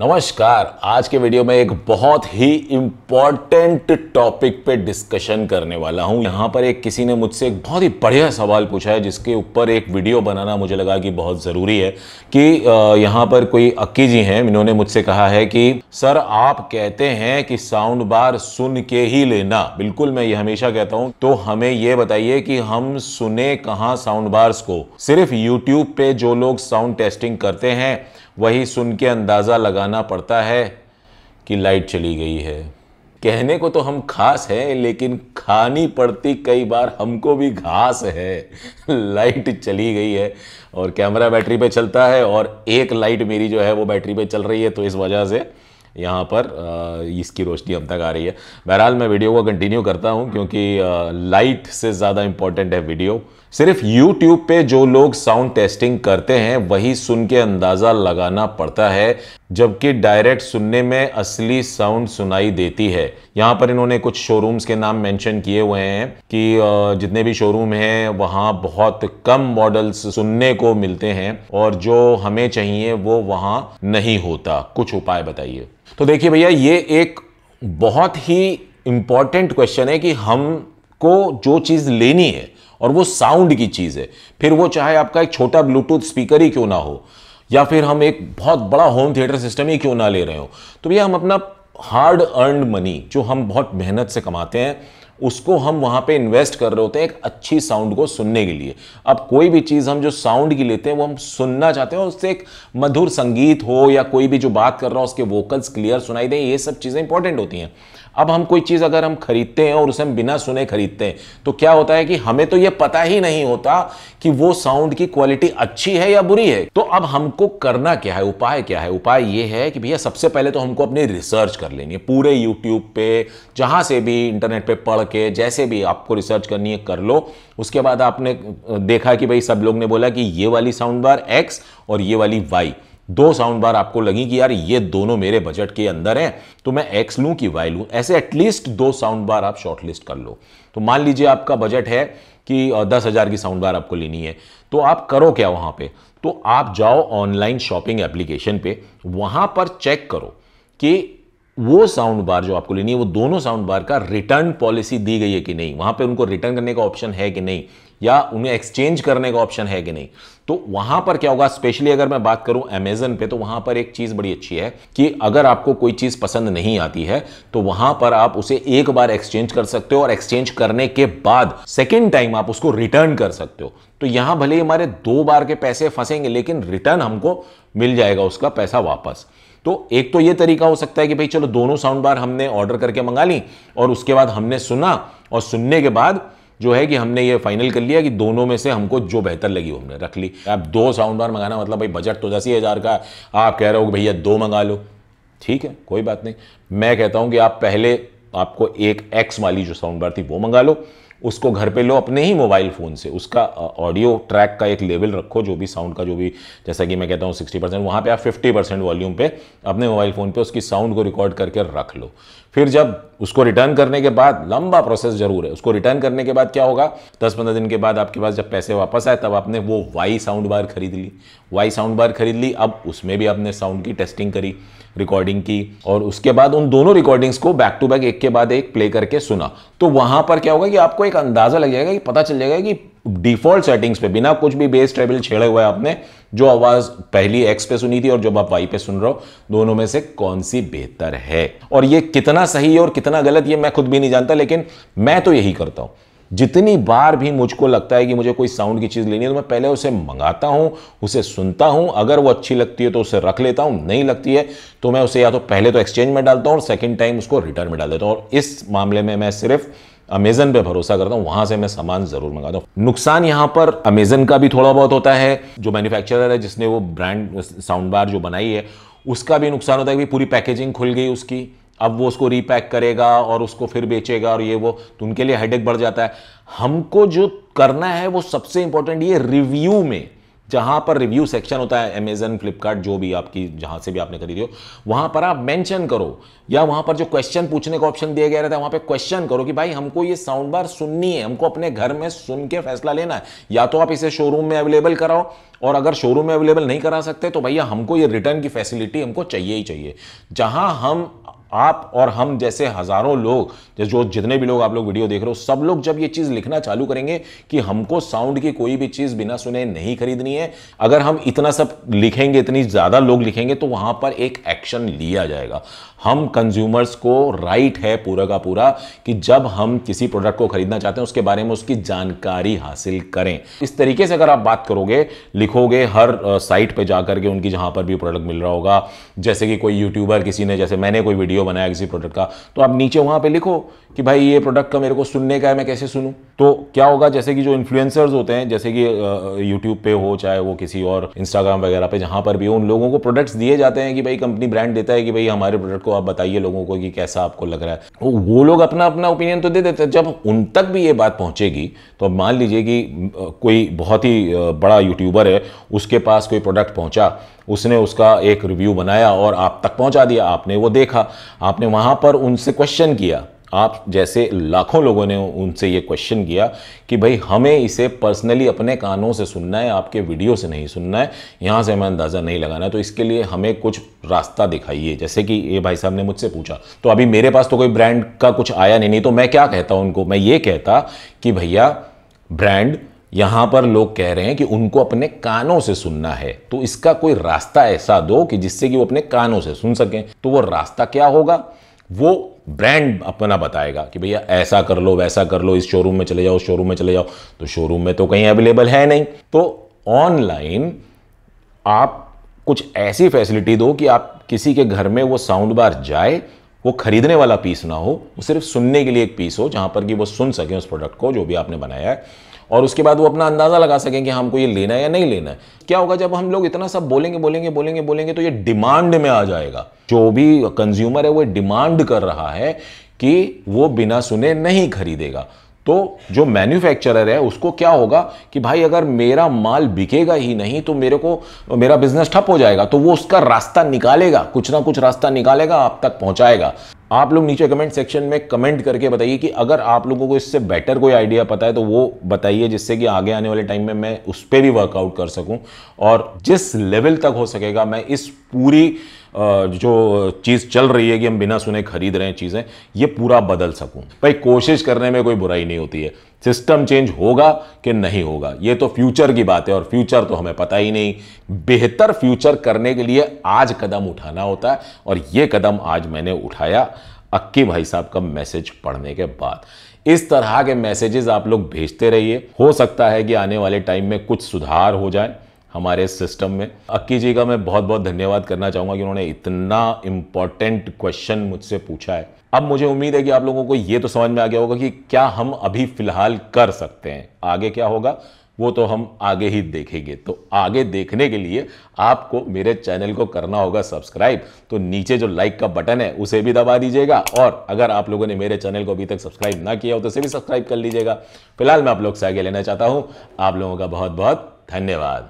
नमस्कार आज के वीडियो में एक बहुत ही इम्पॉर्टेंट टॉपिक पे डिस्कशन करने वाला हूँ यहाँ पर एक किसी ने मुझसे एक बहुत ही बढ़िया सवाल पूछा है जिसके ऊपर एक वीडियो बनाना मुझे लगा कि बहुत ज़रूरी है कि यहाँ पर कोई अक्की जी हैं इन्होंने मुझसे कहा है कि सर आप कहते हैं कि साउंड बार सुन के ही लेना बिल्कुल मैं ये हमेशा कहता हूँ तो हमें ये बताइए कि हम सुने कहाँ साउंड बार्स को सिर्फ यूट्यूब पे जो लोग साउंड टेस्टिंग करते हैं वही सुन के अंदाज़ा लगाना पड़ता है कि लाइट चली गई है कहने को तो हम खास हैं लेकिन खानी पड़ती कई बार हमको भी घास है लाइट चली गई है और कैमरा बैटरी पे चलता है और एक लाइट मेरी जो है वो बैटरी पे चल रही है तो इस वजह से यहाँ पर इसकी रोशनी अब तक आ रही है बहरहाल मैं वीडियो को कंटिन्यू करता हूँ क्योंकि लाइट से ज़्यादा इंपॉर्टेंट है वीडियो सिर्फ YouTube पे जो लोग साउंड टेस्टिंग करते हैं वही सुन के अंदाज़ा लगाना पड़ता है जबकि डायरेक्ट सुनने में असली साउंड सुनाई देती है यहाँ पर इन्होंने कुछ शोरूम्स के नाम मेंशन किए हुए हैं कि जितने भी शोरूम हैं वहाँ बहुत कम मॉडल्स सुनने को मिलते हैं और जो हमें चाहिए वो वहाँ नहीं होता कुछ उपाय बताइए तो देखिए भैया ये एक बहुत ही इम्पॉर्टेंट क्वेश्चन है कि हमको जो चीज़ लेनी है और वो साउंड की चीज़ है फिर वो चाहे आपका एक छोटा ब्लूटूथ स्पीकर ही क्यों ना हो या फिर हम एक बहुत बड़ा होम थिएटर सिस्टम ही क्यों ना ले रहे हो तो भैया हम अपना हार्ड अर्न मनी जो हम बहुत मेहनत से कमाते हैं उसको हम वहाँ पे इन्वेस्ट कर रहे होते हैं एक अच्छी साउंड को सुनने के लिए अब कोई भी चीज़ हम जो साउंड की लेते हैं वो हम सुनना चाहते हैं और उससे एक मधुर संगीत हो या कोई भी जो बात कर रहा हो उसके वोकल्स क्लियर सुनाई दें ये सब चीज़ें इंपॉर्टेंट होती हैं अब हम कोई चीज़ अगर हम खरीदते हैं और उसे हम बिना सुने खरीदते हैं तो क्या होता है कि हमें तो ये पता ही नहीं होता कि वो साउंड की क्वालिटी अच्छी है या बुरी है तो अब हमको करना क्या है उपाय क्या है उपाय ये है कि भैया सबसे पहले तो हमको अपनी रिसर्च कर लेनी है पूरे यूट्यूब पे जहाँ से भी इंटरनेट पे पढ़ के जैसे भी आपको रिसर्च करनी है कर लो उसके बाद आपने देखा कि भाई सब लोग ने बोला कि ये वाली साउंड बार एक्स और ये वाली वाई दो साउंड बार आपको लगी कि यार ये दोनों मेरे बजट के अंदर हैं तो मैं एक्स लूँ कि वाई लूँ ऐसे एटलीस्ट दो साउंड बार आप शॉर्ट लिस्ट कर लो तो मान लीजिए आपका बजट है कि दस हज़ार की साउंड बार आपको लेनी है तो आप करो क्या वहाँ पे तो आप जाओ ऑनलाइन शॉपिंग एप्लीकेशन पे वहाँ पर चेक करो कि वो साउंड बार जो आपको लेनी है वो दोनों साउंड बार का रिटर्न पॉलिसी दी गई है कि नहीं वहाँ पे उनको रिटर्न करने का ऑप्शन है कि नहीं या उन्हें एक्सचेंज करने का ऑप्शन है कि नहीं तो वहां पर क्या होगा स्पेशली अगर मैं बात करूं अमेजन पे तो वहां पर एक चीज बड़ी अच्छी है कि अगर आपको कोई चीज पसंद नहीं आती है तो वहां पर आप उसे एक बार एक्सचेंज कर सकते हो और एक्सचेंज करने के बाद सेकेंड टाइम आप उसको रिटर्न कर सकते हो तो यहां भले ही हमारे दो बार के पैसे फंसेंगे लेकिन रिटर्न हमको मिल जाएगा उसका पैसा वापस तो एक तो ये तरीका हो सकता है कि भाई चलो दोनों साउंड बार हमने ऑर्डर करके मंगा ली और उसके बाद हमने सुना और सुनने के बाद जो है कि हमने ये फाइनल कर लिया कि दोनों में से हमको जो बेहतर लगी हमने रख ली आप दो साउंड बार मंगाना मतलब भाई बजट तो दस ही हज़ार का आप कह रहे हो भैया दो मंगा लो ठीक है कोई बात नहीं मैं कहता हूँ कि आप पहले आपको एक एक्स वाली जो साउंड बार थी वो मंगा लो उसको घर पे लो अपने ही मोबाइल फ़ोन से उसका ऑडियो ट्रैक का एक लेवल रखो जो भी साउंड का जो भी जैसा कि मैं कहता हूँ सिक्सटी परसेंट वहाँ पर आप फिफ्टी परसेंट वॉल्यूम पे अपने मोबाइल फ़ोन पे उसकी साउंड को रिकॉर्ड करके रख लो फिर जब उसको रिटर्न करने के बाद लंबा प्रोसेस जरूर है उसको रिटर्न करने के बाद क्या होगा दस पंद्रह दिन के बाद आपके पास जब पैसे वापस आए तब आपने वो वाई साउंड बार खरीद ली वाई साउंड बार खरीद ली अब उसमें भी आपने साउंड की टेस्टिंग करी रिकॉर्डिंग की और उसके बाद उन दोनों रिकॉर्डिंग्स को बैक टू बैक एक के बाद एक प्ले करके सुना तो वहां पर क्या होगा कि आपको एक अंदाज़ा लग जाएगा कि पता चल जाएगा कि डिफ़ॉल्ट सेटिंग्स पे बिना कुछ भी बेस ट्रेबल छेड़े हुए आपने जो आवाज़ पहली एक्स पे सुनी थी और जब आप वाई पे सुन रहे हो दोनों में से कौन सी बेहतर है और ये कितना सही है और कितना गलत ये मैं खुद भी नहीं जानता लेकिन मैं तो यही करता हूं जितनी बार भी मुझको लगता है कि मुझे कोई साउंड की चीज़ लेनी है तो मैं पहले उसे मंगाता हूँ उसे सुनता हूँ अगर वो अच्छी लगती है तो उसे रख लेता हूँ नहीं लगती है तो मैं उसे या तो पहले तो एक्सचेंज में डालता हूँ और सेकेंड टाइम उसको रिटर्न में डाल देता हूँ और इस मामले में मैं सिर्फ अमेजन पे भरोसा करता हूँ वहां से मैं सामान जरूर मंगाता हूँ नुकसान यहाँ पर अमेजन का भी थोड़ा बहुत होता है जो मैन्युफैक्चरर है जिसने वो ब्रांड साउंड बार जो बनाई है उसका भी नुकसान होता है कि पूरी पैकेजिंग खुल गई उसकी अब वो उसको रीपैक करेगा और उसको फिर बेचेगा और ये वो तो उनके लिए हेडेक बढ़ जाता है हमको जो करना है वो सबसे इंपॉर्टेंट ये रिव्यू में जहां पर रिव्यू सेक्शन होता है अमेजन फ्लिपकार्ट जो भी आपकी जहां से भी आपने खरीदी हो वहां पर आप मेंशन करो या वहां पर जो क्वेश्चन पूछने का ऑप्शन दिया गया रहता है वहां पे क्वेश्चन करो कि भाई हमको ये साउंड बार सुननी है हमको अपने घर में सुन के फैसला लेना है या तो आप इसे शोरूम में अवेलेबल कराओ और अगर शोरूम में अवेलेबल नहीं करा सकते तो भैया हमको ये रिटर्न की फैसिलिटी हमको चाहिए ही चाहिए जहां हम आप और हम जैसे हजारों लोग जो जितने भी लोग आप लोग वीडियो देख रहे हो सब लोग जब ये चीज़ लिखना चालू करेंगे कि हमको साउंड की कोई भी चीज़ बिना सुने नहीं खरीदनी है अगर हम इतना सब लिखेंगे इतनी ज़्यादा लोग लिखेंगे तो वहां पर एक एक्शन लिया जाएगा हम कंज्यूमर्स को राइट है पूरा का पूरा कि जब हम किसी प्रोडक्ट को खरीदना चाहते हैं उसके बारे में उसकी जानकारी हासिल करें इस तरीके से अगर आप बात करोगे लिखोगे हर साइट पर जाकर के उनकी जहां पर भी प्रोडक्ट मिल रहा होगा जैसे कि कोई यूट्यूबर किसी ने जैसे मैंने कोई वीडियो वीडियो बनाया किसी प्रोडक्ट का तो आप नीचे वहां पे लिखो कि भाई ये प्रोडक्ट का मेरे को सुनने का है मैं कैसे सुनूं तो क्या होगा जैसे कि जो इन्फ्लुएंसर्स होते हैं जैसे कि यूट्यूब पे हो चाहे वो किसी और इंस्टाग्राम वगैरह पे जहां पर भी हो उन लोगों को प्रोडक्ट्स दिए जाते हैं कि भाई कंपनी ब्रांड देता है कि भाई हमारे प्रोडक्ट को आप बताइए लोगों को कि कैसा आपको लग रहा है तो वो लोग अपना अपना ओपिनियन तो दे देते हैं जब उन तक भी ये बात पहुंचेगी तो अब मान लीजिए कि कोई बहुत ही बड़ा यूट्यूबर है उसके पास कोई प्रोडक्ट पहुंचा उसने उसका एक रिव्यू बनाया और आप तक पहुंचा दिया आपने वो देखा आपने वहां पर उनसे क्वेश्चन किया आप जैसे लाखों लोगों ने उनसे ये क्वेश्चन किया कि भाई हमें इसे पर्सनली अपने कानों से सुनना है आपके वीडियो से नहीं सुनना है यहाँ से हमें अंदाज़ा नहीं लगाना है तो इसके लिए हमें कुछ रास्ता दिखाइए जैसे कि ये भाई साहब ने मुझसे पूछा तो अभी मेरे पास तो कोई ब्रांड का कुछ आया नहीं नहीं तो मैं क्या कहता उनको मैं ये कहता कि भैया ब्रांड यहाँ पर लोग कह रहे हैं कि उनको अपने कानों से सुनना है तो इसका कोई रास्ता ऐसा दो कि जिससे कि वो अपने कानों से सुन सकें तो वो रास्ता क्या होगा वो ब्रांड अपना बताएगा कि भैया ऐसा कर लो वैसा कर लो इस शोरूम में चले जाओ शोरूम में चले जाओ तो शोरूम में तो कहीं अवेलेबल है नहीं तो ऑनलाइन आप कुछ ऐसी फैसिलिटी दो कि आप किसी के घर में वो साउंड बार जाए वो खरीदने वाला पीस ना हो वो सिर्फ सुनने के लिए एक पीस हो जहाँ पर कि वो सुन सकें उस प्रोडक्ट को जो भी आपने बनाया है और उसके बाद वो अपना अंदाज़ा लगा सकें कि हाँ, हमको ये लेना है या नहीं लेना है क्या होगा जब हम लोग इतना सब बोलेंगे बोलेंगे बोलेंगे बोलेंगे तो ये डिमांड में आ जाएगा जो भी कंज्यूमर है वो डिमांड कर रहा है कि वो बिना सुने नहीं खरीदेगा तो जो मैन्युफैक्चरर है उसको क्या होगा कि भाई अगर मेरा माल बिकेगा ही नहीं तो मेरे को मेरा बिजनेस ठप हो जाएगा तो वो उसका रास्ता निकालेगा कुछ ना कुछ रास्ता निकालेगा आप तक पहुंचाएगा आप लोग नीचे कमेंट सेक्शन में कमेंट करके बताइए कि अगर आप लोगों को इससे बेटर कोई आइडिया पता है तो वो बताइए जिससे कि आगे आने वाले टाइम में मैं उस पर भी वर्कआउट कर सकूं और जिस लेवल तक हो सकेगा मैं इस पूरी जो चीज़ चल रही है कि हम बिना सुने खरीद रहे हैं चीज़ें ये पूरा बदल सकूं भाई कोशिश करने में कोई बुराई नहीं होती है सिस्टम चेंज होगा कि नहीं होगा ये तो फ्यूचर की बात है और फ्यूचर तो हमें पता ही नहीं बेहतर फ्यूचर करने के लिए आज कदम उठाना होता है और ये कदम आज मैंने उठाया अक्की भाई साहब का मैसेज पढ़ने के बाद इस तरह के मैसेजेस आप लोग भेजते रहिए हो सकता है कि आने वाले टाइम में कुछ सुधार हो जाए हमारे सिस्टम में अक्की जी का मैं बहुत बहुत धन्यवाद करना चाहूँगा कि उन्होंने इतना इंपॉर्टेंट क्वेश्चन मुझसे पूछा है अब मुझे उम्मीद है कि आप लोगों को ये तो समझ में आ गया होगा कि क्या हम अभी फ़िलहाल कर सकते हैं आगे क्या होगा वो तो हम आगे ही देखेंगे तो आगे देखने के लिए आपको मेरे चैनल को करना होगा सब्सक्राइब तो नीचे जो लाइक का बटन है उसे भी दबा दीजिएगा और अगर आप लोगों ने मेरे चैनल को अभी तक सब्सक्राइब ना किया हो तो उसे भी सब्सक्राइब कर लीजिएगा फिलहाल मैं आप लोग से आगे लेना चाहता हूँ आप लोगों का बहुत बहुत धन्यवाद